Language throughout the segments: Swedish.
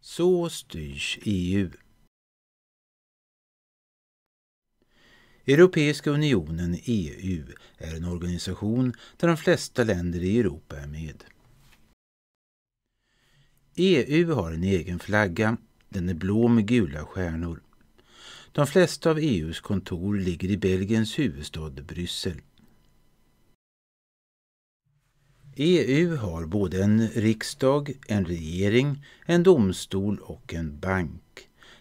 Så styrs EU. Europeiska unionen, EU, är en organisation där de flesta länder i Europa är med. EU har en egen flagga. Den är blå med gula stjärnor. De flesta av EUs kontor ligger i Belgiens huvudstad Bryssel. EU har både en riksdag, en regering, en domstol och en bank.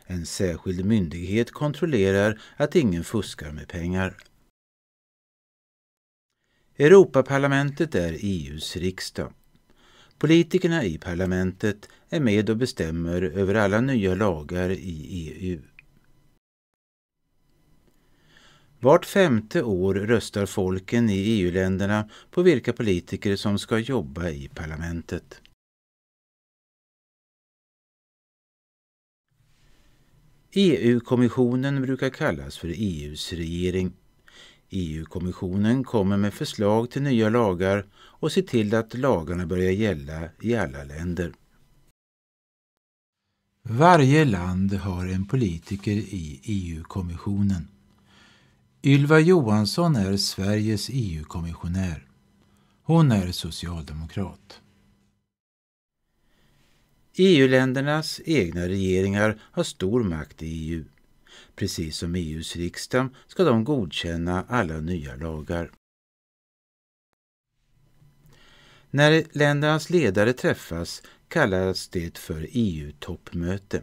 En särskild myndighet kontrollerar att ingen fuskar med pengar. Europaparlamentet är EUs riksdag. Politikerna i parlamentet är med och bestämmer över alla nya lagar i EU. Vart femte år röstar folken i EU-länderna på vilka politiker som ska jobba i parlamentet. EU-kommissionen brukar kallas för EUs regering. EU-kommissionen kommer med förslag till nya lagar och ser till att lagarna börjar gälla i alla länder. Varje land har en politiker i EU-kommissionen. Ylva Johansson är Sveriges EU-kommissionär. Hon är socialdemokrat. EU-ländernas egna regeringar har stor makt i EU. Precis som EUs riksdag ska de godkänna alla nya lagar. När ländernas ledare träffas kallas det för EU-toppmöte.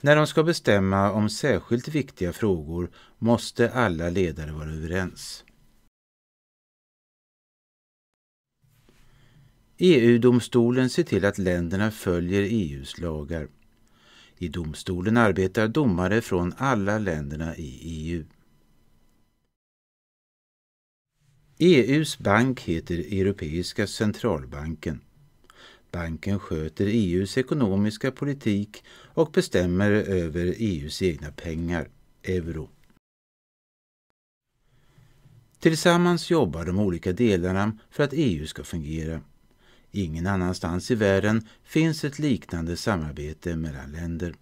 När de ska bestämma om särskilt viktiga frågor måste alla ledare vara överens. EU-domstolen ser till att länderna följer EUs lagar. I domstolen arbetar domare från alla länderna i EU. EUs bank heter Europeiska centralbanken. Banken sköter EUs ekonomiska politik och bestämmer över EUs egna pengar, euro. Tillsammans jobbar de olika delarna för att EU ska fungera. Ingen annanstans i världen finns ett liknande samarbete mellan länder.